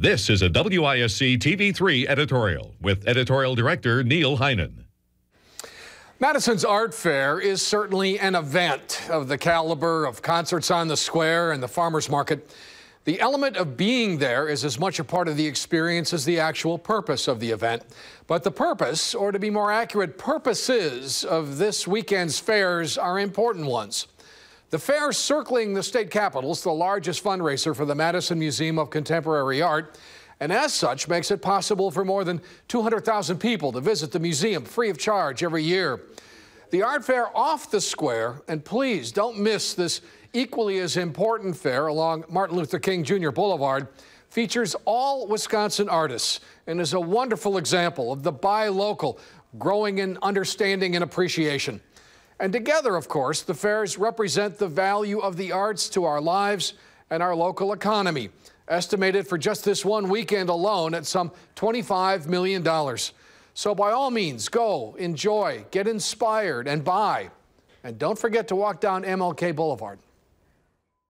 This is a WISC TV3 editorial with editorial director Neil Heinen. Madison's Art Fair is certainly an event of the caliber of concerts on the square and the farmer's market. The element of being there is as much a part of the experience as the actual purpose of the event. But the purpose, or to be more accurate, purposes of this weekend's fairs are important ones. The fair circling the state capitol is the largest fundraiser for the Madison Museum of Contemporary Art, and as such makes it possible for more than 200,000 people to visit the museum free of charge every year. The art fair off the square, and please don't miss this equally as important fair along Martin Luther King Jr. Boulevard, features all Wisconsin artists and is a wonderful example of the buy local growing in understanding and appreciation. And together, of course, the fairs represent the value of the arts to our lives and our local economy, estimated for just this one weekend alone at some $25 million. So by all means, go, enjoy, get inspired, and buy. And don't forget to walk down MLK Boulevard.